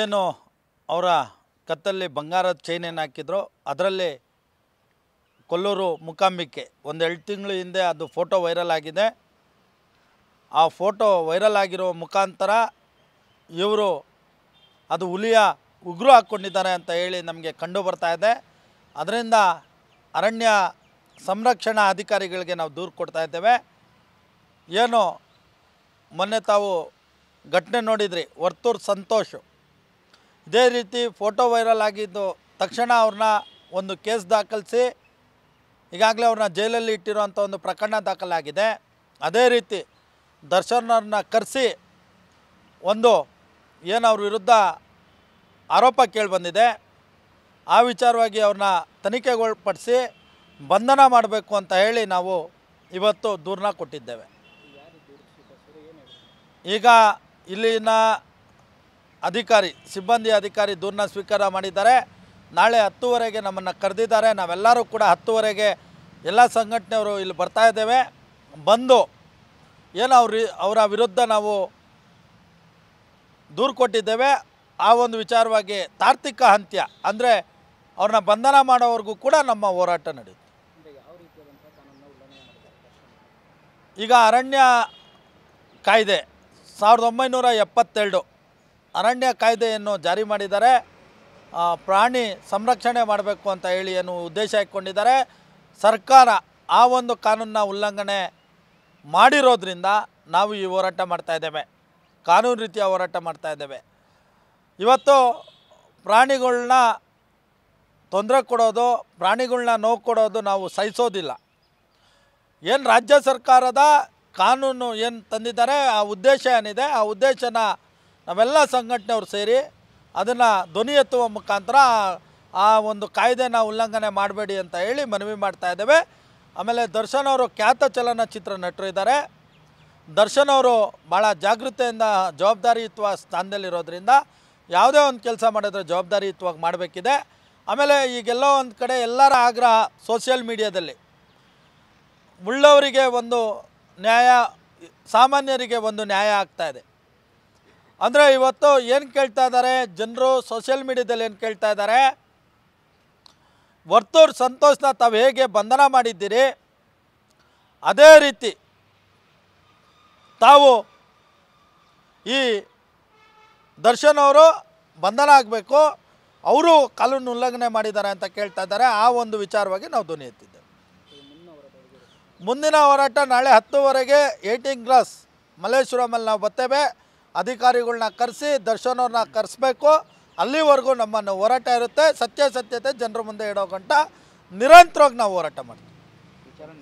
ಏನು ಅವರ ಕತ್ತಲ್ಲಿ ಬಂಗಾರದ ಏನು ಹಾಕಿದ್ರು ಅದರಲ್ಲಿ ಕೊಲ್ಲೂರು ಮುಖಾಂಬಿಕೆ ಒಂದು ಎರಡು ತಿಂಗಳು ಹಿಂದೆ ಅದು ಫೋಟೋ ವೈರಲ್ ಆಗಿದೆ ಆ ಫೋಟೋ ವೈರಲ್ ಆಗಿರೋ ಮುಖಾಂತರ ಇವರು ಅದು ಹುಲಿಯ ಉಗುರು ಹಾಕ್ಕೊಂಡಿದ್ದಾರೆ ಅಂತ ಹೇಳಿ ನಮಗೆ ಕಂಡು ಬರ್ತಾ ಇದೆ ಅದರಿಂದ ಅರಣ್ಯ ಸಂರಕ್ಷಣಾ ಅಧಿಕಾರಿಗಳಿಗೆ ನಾವು ದೂರು ಕೊಡ್ತಾ ಇದ್ದೇವೆ ಏನು ಮೊನ್ನೆ ತಾವು ಘಟನೆ ನೋಡಿದ್ರಿ ವರ್ತೂರ್ ಸಂತೋಷ್ ಇದೇ ರೀತಿ ಫೋಟೋ ವೈರಲ್ ಆಗಿದ್ದು ತಕ್ಷಣ ಅವ್ರನ್ನ ಒಂದು ಕೇಸ್ ದಾಖಲಿಸಿ ಈಗಾಗಲೇ ಅವ್ರನ್ನ ಜೈಲಲ್ಲಿ ಇಟ್ಟಿರುವಂಥ ಒಂದು ಪ್ರಕರಣ ದಾಖಲಾಗಿದೆ ಅದೇ ರೀತಿ ದರ್ಶನರನ್ನ ಕರೆಸಿ ಒಂದು ಏನು ಅವ್ರ ವಿರುದ್ಧ ಆರೋಪ ಕೇಳಿಬಂದಿದೆ ಆ ವಿಚಾರವಾಗಿ ಅವ್ರನ್ನ ತನಿಖೆಗೊಳಪಡಿಸಿ ಬಂಧನ ಮಾಡಬೇಕು ಅಂತ ಹೇಳಿ ನಾವು ಇವತ್ತು ದೂರನ್ನ ಕೊಟ್ಟಿದ್ದೇವೆ ಈಗ ಇಲ್ಲಿನ ಅಧಿಕಾರಿ ಸಿಬ್ಬಂದಿ ಅಧಿಕಾರಿ ದೂರನ್ನ ಸ್ವೀಕಾರ ಮಾಡಿದ್ದಾರೆ ನಾಳೆ ಹತ್ತುವರೆಗೆ ನಮ್ಮನ್ನು ಕರೆದಿದ್ದಾರೆ ನಾವೆಲ್ಲರೂ ಕೂಡ ಹತ್ತುವರೆಗೆ ಎಲ್ಲ ಸಂಘಟನೆಯವರು ಇಲ್ಲಿ ಬರ್ತಾ ಇದ್ದೇವೆ ಬಂದು ಏನು ಅವ್ರ ಅವರ ವಿರುದ್ಧ ನಾವು ದೂರು ಕೊಟ್ಟಿದ್ದೇವೆ ಆ ಒಂದು ವಿಚಾರವಾಗಿ ತಾರ್ತಿಕ ಅಂತ್ಯ ಅಂದರೆ ಅವ್ರನ್ನ ಬಂಧನ ಮಾಡೋವರೆಗೂ ಕೂಡ ನಮ್ಮ ಹೋರಾಟ ನಡೆಯುತ್ತೆ ಈಗ ಅರಣ್ಯ ಕಾಯ್ದೆ ಸಾವಿರದ ಒಂಬೈನೂರ ಎಪ್ಪತ್ತೆರಡು ಅರಣ್ಯ ಕಾಯ್ದೆಯನ್ನು ಜಾರಿ ಮಾಡಿದ್ದಾರೆ ಪ್ರಾಣಿ ಸಂರಕ್ಷಣೆ ಮಾಡಬೇಕು ಅಂತ ಹೇಳಿ ಏನು ಉದ್ದೇಶ ಇಟ್ಕೊಂಡಿದ್ದಾರೆ ಸರ್ಕಾರ ಆ ಒಂದು ಕಾನೂನನ್ನ ಉಲ್ಲಂಘನೆ ಮಾಡಿರೋದ್ರಿಂದ ನಾವು ಈ ಹೋರಾಟ ಮಾಡ್ತಾಯಿದ್ದೇವೆ ಕಾನೂನು ರೀತಿಯ ಹೋರಾಟ ಮಾಡ್ತಾಯಿದ್ದೇವೆ ಇವತ್ತು ಪ್ರಾಣಿಗಳನ್ನ ತೊಂದರೆ ಕೊಡೋದು ಪ್ರಾಣಿಗಳನ್ನ ನೋವು ಕೊಡೋದು ನಾವು ಸಹಿಸೋದಿಲ್ಲ ಏನು ರಾಜ್ಯ ಸರ್ಕಾರದ ಕಾನೂನು ಏನು ತಂದಿದ್ದಾರೆ ಆ ಉದ್ದೇಶ ಏನಿದೆ ಆ ಉದ್ದೇಶನ ನಾವೆಲ್ಲ ಸಂಘಟನೆಯವರು ಸೇರಿ ಅದನ್ನು ಧ್ವನಿ ಎತ್ತುವ ಮುಖಾಂತರ ಆ ಒಂದು ಕಾಯ್ದೆನ ಉಲ್ಲಂಘನೆ ಮಾಡಬೇಡಿ ಅಂತ ಹೇಳಿ ಮನವಿ ಮಾಡ್ತಾ ಇದ್ದೇವೆ ಆಮೇಲೆ ದರ್ಶನ್ ಅವರು ಖ್ಯಾತ ಚಲನಚಿತ್ರ ನಟರು ಇದ್ದಾರೆ ದರ್ಶನ್ ಅವರು ಭಾಳ ಜಾಗೃತೆಯಿಂದ ಜವಾಬ್ದಾರಿಯುತ್ವ ಸ್ಥಾನದಲ್ಲಿರೋದ್ರಿಂದ ಯಾವುದೇ ಒಂದು ಕೆಲಸ ಮಾಡಿದ್ರೆ ಜವಾಬ್ದಾರಿಯುತವಾಗಿ ಮಾಡಬೇಕಿದೆ ಆಮೇಲೆ ಈಗೆಲ್ಲೋ ಒಂದು ಕಡೆ ಎಲ್ಲರ ಆಗ್ರಹ ಸೋಷಿಯಲ್ ಮೀಡಿಯಾದಲ್ಲಿ ಉಳ್ಳವರಿಗೆ ಒಂದು ನ್ಯಾಯ ಸಾಮಾನ್ಯರಿಗೆ ಒಂದು ನ್ಯಾಯ ಆಗ್ತಾಯಿದೆ ಅಂದರೆ ಇವತ್ತು ಏನು ಕೇಳ್ತಾ ಇದ್ದಾರೆ ಜನರು ಸೋಷಿಯಲ್ ಮೀಡಿಯಾದಲ್ಲಿ ಏನು ಕೇಳ್ತಾ ಇದ್ದಾರೆ ವರ್ತೂರ್ ಸಂತೋಷನ ತಾವು ಹೇಗೆ ಬಂಧನ ಮಾಡಿದ್ದೀರಿ ಅದೇ ರೀತಿ ತಾವು ಈ ದರ್ಶನ್ ಅವರು ಬಂಧನ ಆಗಬೇಕು ಅವರು ಕಾನೂನು ಉಲ್ಲಂಘನೆ ಮಾಡಿದ್ದಾರೆ ಅಂತ ಕೇಳ್ತಾ ಇದ್ದಾರೆ ಆ ಒಂದು ವಿಚಾರವಾಗಿ ನಾವು ಧ್ವನಿ ಎತ್ತಿದ್ದೇವೆ ಮುಂದಿನ ಹೋರಾಟ ನಾಳೆ ಹತ್ತುವರೆಗೆ ಏಯ್ಟೀನ್ ಗ್ಲಾಸ್ ಮಲ್ಲೇಶ್ವರಮಲ್ಲಿ ನಾವು ಬರ್ತೇವೆ ಅಧಿಕಾರಿಗಳನ್ನ ಕರೆಸಿ ದರ್ಶನವ್ರನ್ನ ಕರೆಸ್ಬೇಕು ಅಲ್ಲಿವರೆಗೂ ನಮ್ಮನ್ನು ಹೋರಾಟ ಇರುತ್ತೆ ಸತ್ಯಾಸತ್ಯತೆ ಜನರ ಮುಂದೆ ಇಡೋ ಗಂಟ ನಿರಂತರವಾಗಿ ನಾವು ಹೋರಾಟ ಮಾಡ್ತೀವಿ